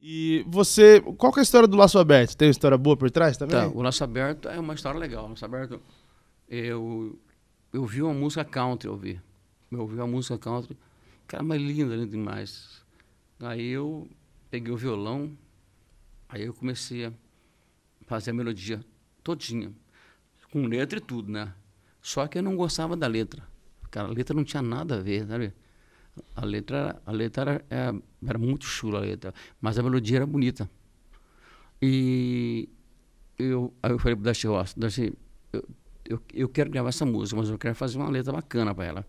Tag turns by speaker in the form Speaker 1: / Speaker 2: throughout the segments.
Speaker 1: E você. Qual que é a história do Laço Aberto? Tem uma história boa por trás também? Tá, o Laço Aberto é uma história legal. O Laço Aberto. Eu, eu vi uma música country, eu vi. Eu vi uma música country. Cara, mas linda, linda né, demais. Aí eu peguei o violão, aí eu comecei a fazer a melodia todinha. Com letra e tudo, né? Só que eu não gostava da letra. Cara, a letra não tinha nada a ver, sabe? A letra, a letra era, é, era muito chula, a letra, mas a melodia era bonita. E eu, aí eu falei para o Ross, eu, eu, quero gravar essa música, mas eu quero fazer uma letra bacana para ela.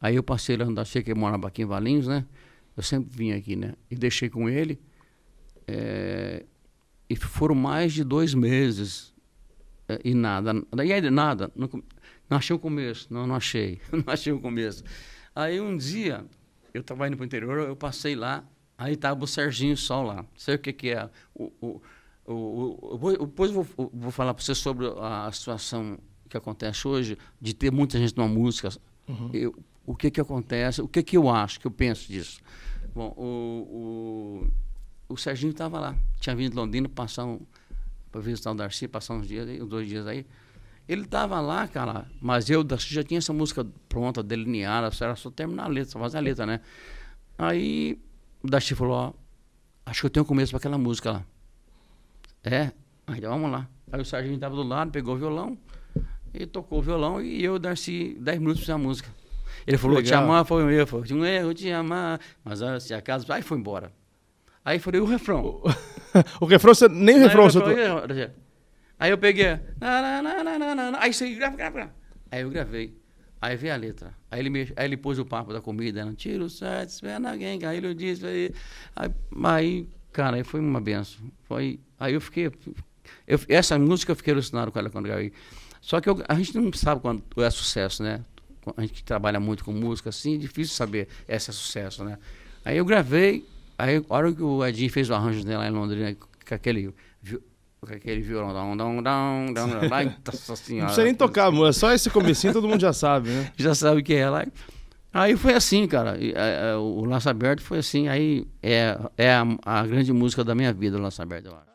Speaker 1: Aí eu passei lá no Dusty, que mora aqui em Valinhos, né? Eu sempre vim aqui, né? E deixei com ele. É, e foram mais de dois meses é, e nada. daí aí nada. Não, não achei o começo. Não, não achei. não achei o começo. Aí um dia eu estava indo para o interior, eu passei lá, aí estava tá o Serginho Sol lá. Sei o que, que é. O, o, o, o depois eu vou, vou falar para você sobre a, situação que acontece hoje, de ter muita gente numa música. Uhum. Eu, o que, que acontece, o que, que eu acho, que eu penso disso. Bom, o, o, o Serginho estava lá, tinha vindo de Londrina passar um, para visitar o Darcy, passar uns dias, uns dois dias aí. Ele tava lá, cara, mas eu já tinha essa música pronta, delineada, era só terminar a letra, só fazer a letra, né? Aí o Dashi falou, ó, acho que eu tenho começo para aquela música lá. É? Aí então vamos lá. Aí o sargento tava do lado, pegou o violão, e tocou o violão, e eu, Darcy, 10 minutos pra a música. Ele falou, te amar foi um erro, foi um erro, te amar, mas se acaso, aí foi embora. Aí falei, o refrão? O, o refrão, você, nem o refrão, Não, você... O Aí eu peguei. Na, na, na, aí você grava, grava, grava. Aí eu gravei. Aí veio a letra. Aí ele, me, aí ele pôs o papo da comida. Era, né? Tira o site, espera alguém. Aí ele disse. Aí, aí, aí, cara, aí foi uma benção. Foi, aí eu fiquei. Eu, essa música eu fiquei alucinado com ela quando gravei. Só que eu, a gente não sabe quando é sucesso, né? A gente que trabalha muito com música, assim, é difícil saber é se é sucesso, né? Aí eu gravei. Aí, a hora que o Edinho fez o arranjo dela em Londrina, com aquele com aquele violão. Dão, dão, dão, dão, dão, nossa senhora. Não precisa nem tocar, amor. É só esse comecinho todo mundo já sabe, né? Já sabe o que é lá. Aí foi assim, cara. É, é, o Laço Aberto foi assim. Aí é, é a, a grande música da minha vida, o Laço Aberto, eu acho.